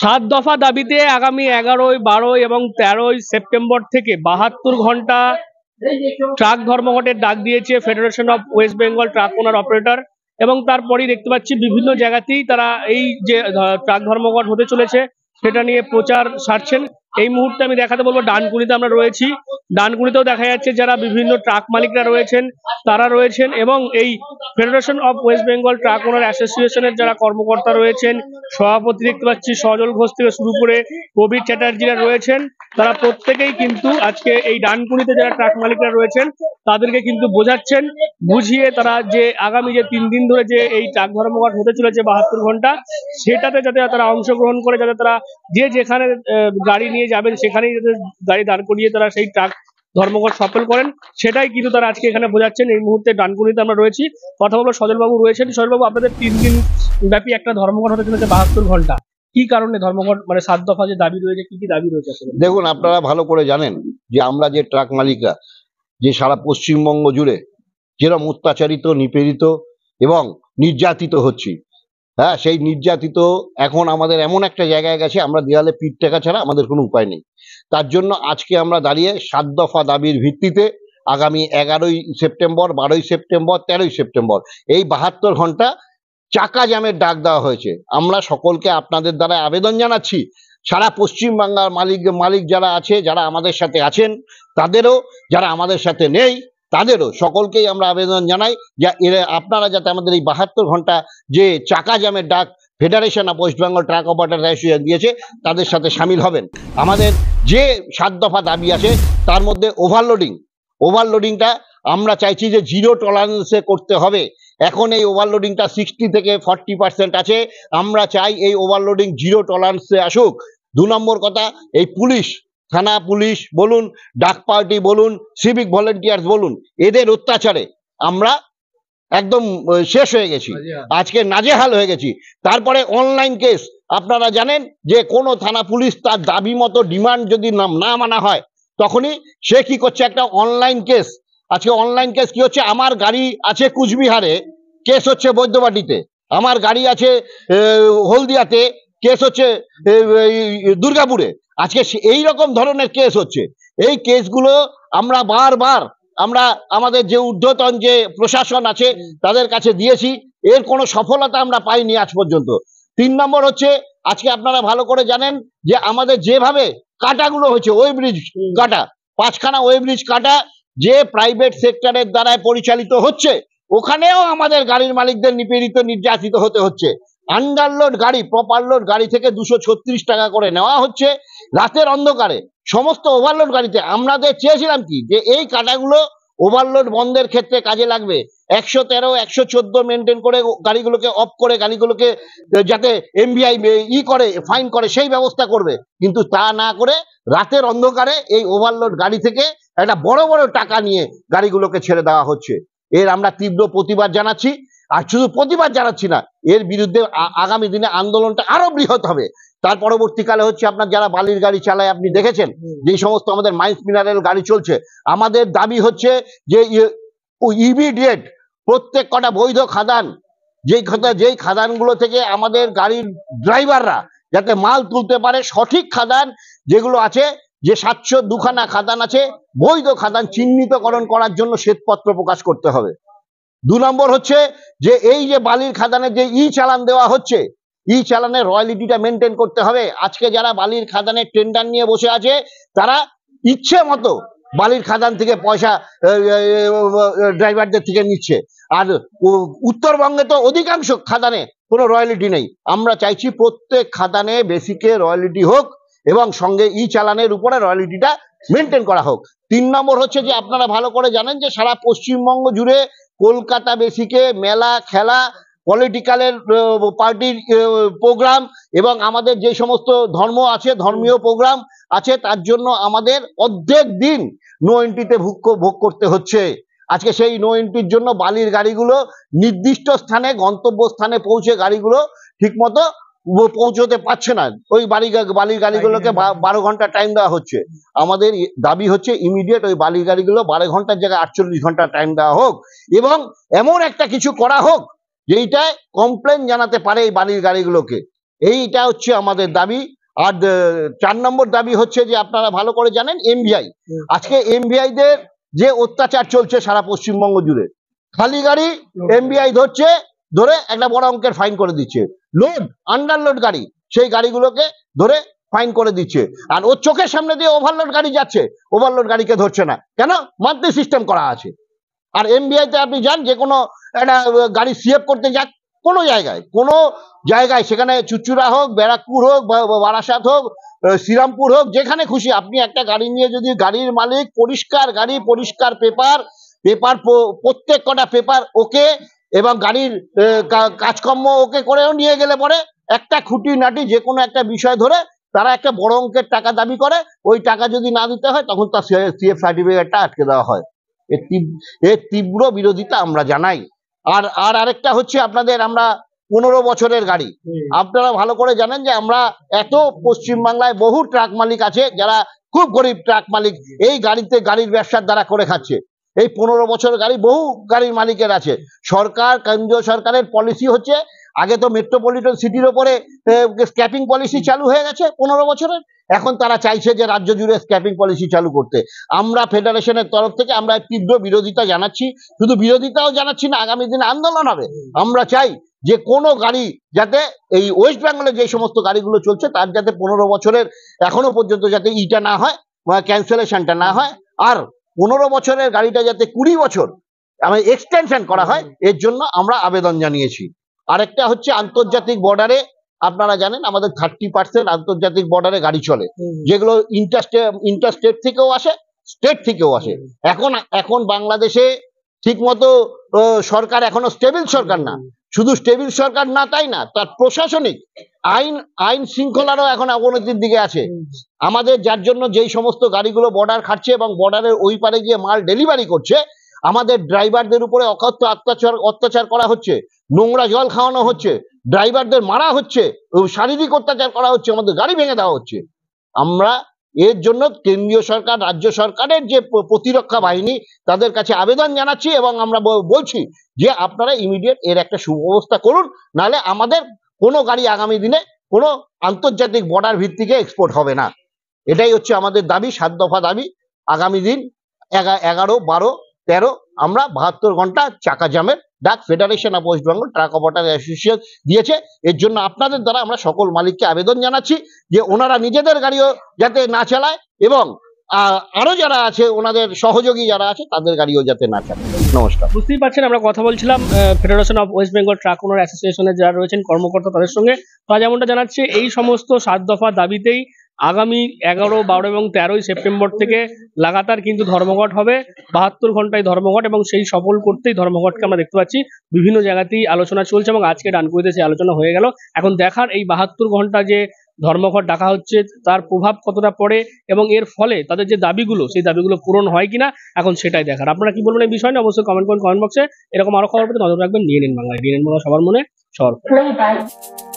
সাত দফা দাবিতে আগামী এগারোই বারোই এবং তেরোই সেপ্টেম্বর থেকে বাহাত্তর ঘন্টা ট্রাক ধর্মঘটের ডাক দিয়েছে federation of West Bengal truck owner operator এবং তারপরেই দেখতে পাচ্ছি বিভিন্ন জায়গাতেই তারা এই যে ট্রাক ধর্মঘট হতে চলেছে সেটা নিয়ে প্রচার সারছেন এই মুহূর্তে আমি দেখাতে বলবো ডানকুনিতে আমরা রয়েছি ডানকুনিতেও দেখা যাচ্ছে যারা বিভিন্ন ট্রাক মালিকরা রয়েছেন তারা রয়েছেন এবং এই federation of West Bengal truck owner অ্যাসোসিয়েশনের যারা কর্মকর্তা রয়েছেন সভাপতি দেখতে পাচ্ছি সজল ঘোষ থেকে শুরু করে প্রবীর চ্যাটার্জিরা রয়েছেন তারা প্রত্যেকেই কিন্তু আজকে এই ডানকুনিতে যারা ট্রাক মালিকরা রয়েছেন তাদেরকে কিন্তু বোঝাচ্ছেন বুঝিয়ে তারা যে আগামী যে তিন দিন ধরে যে এই ট্রাক ধর্মঘট হতে চলেছে বাহাত্তর ঘন্টা সেটাতে যাতে তারা অংশগ্রহণ করে যাতে তারা যে যেখানে গাড়ি নিয়ে যাবেন সেখানেই গাড়ি দাঁড় করিয়ে তারা সেই ট্রাক ধর্মঘট সফল করেন সেটাই কিন্তু তারা আজকে এখানে বোঝাচ্ছেন এই মুহূর্তে ডানকুনিতে আমরা রয়েছি কথা বলবো সজলবাবু রয়েছেন সজলবাবু আপনাদের তিন দিন ব্যাপী একটা ধর্মঘট হতে চলেছে বাহাত্তর ঘন্টা কি কারণে ধর্মঘট মানে সাত দফা যে দাবি রয়েছে কি কি দাবি রয়েছে দেখুন আপনারা ভালো করে জানেন যে আমরা যে ট্রাক মালিকরা যে সারা পশ্চিমবঙ্গ জুড়ে যেরকম অত্যাচারিত নিপীড়িত এবং নির্যাতিত হচ্ছি হ্যাঁ সেই নির্যাতিত এখন আমাদের এমন একটা জায়গায় গেছে আমরা দেওয়ালে পিঠ টেকা ছাড়া আমাদের কোনো উপায় নেই তার জন্য আজকে আমরা দাঁড়িয়ে সাত দফা দাবির ভিত্তিতে আগামী এগারোই সেপ্টেম্বর বারোই সেপ্টেম্বর তেরোই সেপ্টেম্বর এই বাহাত্তর ঘন্টা চাকা জ্যামের ডাক দেওয়া হয়েছে আমরা সকলকে আপনাদের দ্বারা আবেদন জানাচ্ছি সারা পশ্চিমবাংলার মালিক মালিক যারা আছে যারা আমাদের সাথে আছেন তাদেরও যারা আমাদের সাথে নেই তাদেরও সকলকেই আমরা আবেদন জানাই যা এরা আপনারা যাতে আমাদের এই বাহাত্তর ঘন্টা যে চাকা জামের ডাক federation of West Bengal truck operator association দিয়েছে তাদের সাথে সামিল হবেন আমাদের যে সাত দফা দাবি আছে তার মধ্যে ওভারলোডিং ওভারলোডিংটা আমরা চাইছি যে জিরো টলারেন্সে করতে হবে এখন এই ওভারলোডিংটা সিক্সটি থেকে ফর্টি পার্সেন্ট আছে আমরা চাই এই ওভারলোডিং জিরো টলারেন্সে আসুক দু নম্বর কথা এই পুলিশ থানা পুলিশ বলুন ডাক পার্টি বলুন সিভিক ভলেন্টিয়ার্স বলুন এদের অত্যাচারে আমরা একদম শেষ হয়ে গেছি আজকে নাজেহাল হয়ে গেছি তারপরে অনলাইন কেস আপনারা জানেন যে কোনো থানা পুলিশ তার দাবি মতো ডিমান্ড যদি না মানা হয় তখনই সে কি করছে একটা অনলাইন কেস আজকে অনলাইন কেস কি হচ্ছে আমার গাড়ি আছে কুচবিহারে কেস হচ্ছে বৈদ্যবাটিতে আমার গাড়ি আছে হলদিয়াতে কেস হচ্ছে দুর্গাপুরে আজকে এই রকম ধরনের কেস হচ্ছে এই কেসগুলো আমরা বারবার আমরা আমাদের যে ঊর্ধ্বতন যে প্রশাসন আছে তাদের কাছে দিয়েছি এর কোনো সফলতা আমরা পাইনি আজ পর্যন্ত তিন নম্বর হচ্ছে আজকে আপনারা ভালো করে জানেন যে আমাদের যেভাবে কাটাগুলো হচ্ছে ওই ব্রিজ কাটা পাঁচখানা ওই ব্রিজ কাটা যে প্রাইভেট সেক্টরের দ্বারায় পরিচালিত হচ্ছে ওখানেও আমাদের গাড়ির মালিকদের নিপীড়িত নির্যাতিত হতে হচ্ছে আন্ডারলোড গাড়ি প্রপারলোড গাড়ি থেকে দুশো টাকা করে নেওয়া হচ্ছে রাতের অন্ধকারে সমস্ত ওভারলোড গাড়িতে আমরা যে চেয়েছিলাম কি যে এই কাটাগুলো ওভারলোড বন্ধের ক্ষেত্রে কাজে লাগবে একশো তেরো একশো চোদ্দ মেনটেন করে গাড়িগুলোকে অফ করে গাড়িগুলোকে যাতে এমবিআই ই করে ফাইন করে সেই ব্যবস্থা করবে কিন্তু তা না করে রাতের অন্ধকারে এই ওভারলোড গাড়ি থেকে একটা বড় বড় টাকা নিয়ে গাড়িগুলোকে ছেড়ে দেওয়া হচ্ছে এর আমরা তীব্র প্রতিবাদ জানাচ্ছি আর শুধু প্রতিবাদ জানাচ্ছি না এর বিরুদ্ধে আগামী দিনে আন্দোলনটা আরো বৃহৎ হবে তার পরবর্তীকালে হচ্ছে আপনার যারা বালির গাড়ি চালায় আপনি দেখেছেন যে সমস্ত আমাদের মাইন্স মিনারেল গাড়ি চলছে আমাদের দাবি হচ্ছে যে ইয়ে, ইমিডিয়েট প্রত্যেক কটা বৈধ খাদান যেই খাদান যেই খাদানগুলো থেকে আমাদের গাড়ির ড্রাইভাররা যাতে মাল তুলতে পারে সঠিক খাদান যেগুলো আছে যে সাতশো দুখানা খাদান আছে বৈধ খাদান চিহ্নিতকরণ করার জন্য শ্বেতপত্র প্রকাশ করতে হবে দু নম্বর হচ্ছে যে এই যে বালির খাদানে যে ই চালান দেওয়া হচ্ছে ই চালানের রয়্যালিটিটা মেনটেন করতে হবে আজকে যারা বালির খাদানের টেন্ডার নিয়ে বসে আছে তারা ইচ্ছে মতো বালির খাদান থেকে পয়সা ড্রাইভারদের থেকে নিচ্ছে আর উত্তরবঙ্গে তো অধিকাংশ খাদানে কোনো রয়্যালিটি নেই আমরা চাইছি প্রত্যেক খাদানে বেসিকে রয়্যালিটি হোক এবং সঙ্গে ই চালানের উপরে রয়্যালিটিটা মেনটেন করা হোক তিন নম্বর হচ্ছে যে আপনারা ভালো করে জানেন যে সারা পশ্চিমবঙ্গ জুড়ে কলকাতা বেসিকে মেলা খেলা পলিটিক্যালের পার্টির প্রোগ্রাম এবং আমাদের যে সমস্ত ধর্ম আছে ধর্মীয় প্রোগ্রাম আছে তার জন্য আমাদের অর্ধেক দিন নো এন্ট্রিতে ভোগ ভোগ করতে হচ্ছে আজকে সেই নো এন্ট্রির জন্য বালির গাড়িগুলো নির্দিষ্ট স্থানে গন্তব্যস্থানে পৌঁছে গাড়িগুলো ঠিকমতো পৌঁছতে পারছে না ওই বালি বালির গাড়িগুলোকে বারো ঘন্টা টাইম দেওয়া হচ্ছে আমাদের দাবি হচ্ছে ইমিডিয়েট ওই বালির গাড়িগুলো বারো ঘন্টার জায়গায় আটচল্লিশ ঘন্টা টাইম দেওয়া হোক এবং এমন একটা কিছু করা হোক এইটায় কমপ্লেন জানাতে পারে এই বাড়ির গাড়িগুলোকে এইটা হচ্ছে আমাদের দাবি আর চার নম্বর দাবি হচ্ছে যে আপনারা ভালো করে জানেন এমবিআই আজকে এমভিআই দের যে অত্যাচার চলছে সারা পশ্চিমবঙ্গ জুড়ে খালি গাড়ি এমবিআই ধরছে ধরে একটা বড় অঙ্কের ফাইন করে দিচ্ছে লোড আন্ডারলোড গাড়ি সেই গাড়িগুলোকে ধরে ফাইন করে দিচ্ছে আর ওর চোখের সামনে দিয়ে ওভারলোড গাড়ি যাচ্ছে ওভারলোড গাড়িকে ধরছে না কেন মান্থলি সিস্টেম করা আছে আর এমবিআইতে আপনি যান যে কোনো একটা গাড়ি সিএফ করতে যান কোনো জায়গায় কোনো জায়গায় সেখানে চুচুরা হোক ব্যারাকপুর হোক বারাসাত হোক শ্রীরামপুর হোক যেখানে খুশি আপনি একটা গাড়ি নিয়ে যদি গাড়ির মালিক পরিষ্কার গাড়ি পরিষ্কার পেপার পেপার প্রত্যেক কটা পেপার ওকে এবং গাড়ির কাজকর্ম ওকে করেও নিয়ে গেলে পরে একটা খুঁটি নাটি যে কোনো একটা বিষয় ধরে তারা একটা বড় অঙ্কের টাকা দাবি করে ওই টাকা যদি না দিতে হয় তখন তার সিএফ সার্টিফিকেটটা আটকে দেওয়া হয় এর তীব্র বিরোধিতা আমরা জানাই আর আর আরেকটা হচ্ছে আপনাদের আমরা পনেরো বছরের গাড়ি আপনারা ভালো করে জানেন যে আমরা এত পশ্চিমবাংলায় বহু ট্রাক মালিক আছে যারা খুব গরিব ট্রাক মালিক এই গাড়িতে গাড়ির ব্যবসার দ্বারা করে খাচ্ছে এই পনেরো বছর গাড়ি বহু গাড়ির মালিকের আছে সরকার কেন্দ্রীয় সরকারের পলিসি হচ্ছে আগে তো মেট্রোপলিটন সিটির ওপরে স্ক্যাপিং পলিসি চালু হয়ে গেছে পনেরো বছরের এখন তারা চাইছে যে রাজ্য জুড়ে স্ক্যাপিং পলিসি চালু করতে আমরা ফেডারেশনের তরফ থেকে আমরা তীব্র বিরোধিতা জানাচ্ছি শুধু বিরোধিতাও জানাচ্ছি না আগামী দিনে আন্দোলন হবে আমরা চাই যে কোনো গাড়ি যাতে এই ওয়েস্ট বেঙ্গলে যে সমস্ত গাড়িগুলো চলছে তার যাতে পনেরো বছরের এখনো পর্যন্ত যাতে ইটা না হয় ক্যান্সেলেশনটা না হয় আর পনেরো বছরের গাড়িটা যাতে কুড়ি বছর আমি এক্সটেনশন করা হয় এর জন্য আমরা আবেদন জানিয়েছি আরেকটা হচ্ছে আন্তর্জাতিক বর্ডারে আপনারা জানেন আমাদের থার্টি পার্সেন্ট আন্তর্জাতিক বর্ডারে গাড়ি চলে যেগুলো ইন্টারস্টে ইন্টারস্টেট থেকেও আসে স্টেট থেকেও আসে এখন এখন বাংলাদেশে ঠিক মতো সরকার এখনো স্টেবিল সরকার না শুধু স্টেবিল সরকার না তাই না তার প্রশাসনিক আইন আইন শৃঙ্খলারও এখন অবনতির দিকে আছে আমাদের যার জন্য যেই সমস্ত গাড়িগুলো বর্ডার খাচ্ছে এবং বর্ডারের ওই পারে গিয়ে মাল ডেলিভারি করছে আমাদের ড্রাইভারদের উপরে অকথ্য অত্যাচার অত্যাচার করা হচ্ছে নোংরা জল খাওয়ানো হচ্ছে ড্রাইভারদের মারা হচ্ছে শারীরিক অত্যাচার করা হচ্ছে আমাদের গাড়ি ভেঙে দেওয়া হচ্ছে আমরা এর জন্য কেন্দ্রীয় সরকার রাজ্য সরকারের যে প্রতিরক্ষা বাহিনী তাদের কাছে আবেদন জানাচ্ছি এবং আমরা বলছি যে আপনারা ইমিডিয়েট এর একটা সুব্যবস্থা করুন নাহলে আমাদের কোনো গাড়ি আগামী দিনে কোনো আন্তর্জাতিক বর্ডার ভিত্তিকে এক্সপোর্ট হবে না এটাই হচ্ছে আমাদের দাবি সাত দফা দাবি আগামী দিন এগারো বারো তেরো আমরা বাহাত্তর ঘন্টা চাকা জামের ডাক federation of West Bengal truck operator association দিয়েছে এর জন্য আপনাদের দ্বারা আমরা সকল মালিককে আবেদন জানাচ্ছি যে ওনারা নিজেদের গাড়িও যাতে না চালায় এবং আরো যারা আছে ওনাদের সহযোগী যারা আছে তাদের গাড়িও যাতে না চালায় নমস্কার বুঝতেই পারছেন আমরা কথা বলছিলাম federation of West Bengal truck owner অ্যাসোসিয়েশনের যারা রয়েছেন কর্মকর্তা তাদের সঙ্গে তারা যেমনটা জানাচ্ছে এই সমস্ত সাত দফা দাবিতেই আগামী এগারো বারো এবং তেরোই সেপ্টেম্বর থেকে লাগাতার কিন্তু ধর্মঘট হবে বাহাত্তর ঘন্টায় ধর্মঘট এবং সেই সফল করতেই ধর্মঘটকে আমরা দেখতে পাচ্ছি বিভিন্ন জায়গাতেই আলোচনা চলছে এবং আজকে ডানকুড়িতে সেই আলোচনা হয়ে গেল এখন দেখার এই বাহাত্তর ঘন্টা যে ধর্মঘট ডাকা হচ্ছে তার প্রভাব কতটা পড়ে এবং এর ফলে তাদের যে দাবিগুলো সেই দাবিগুলো পূরণ হয় কিনা এখন সেটাই দেখার আপনারা কি বলবেন এই বিষয় নিয়ে অবশ্যই কমেন্ট করুন কমেন্ট বক্সে এরকম আরো খবর পেতে নজর রাখবেন নিয়ে নিন বাংলায় নিয়ে নিন বাংলা সবার মনে সবার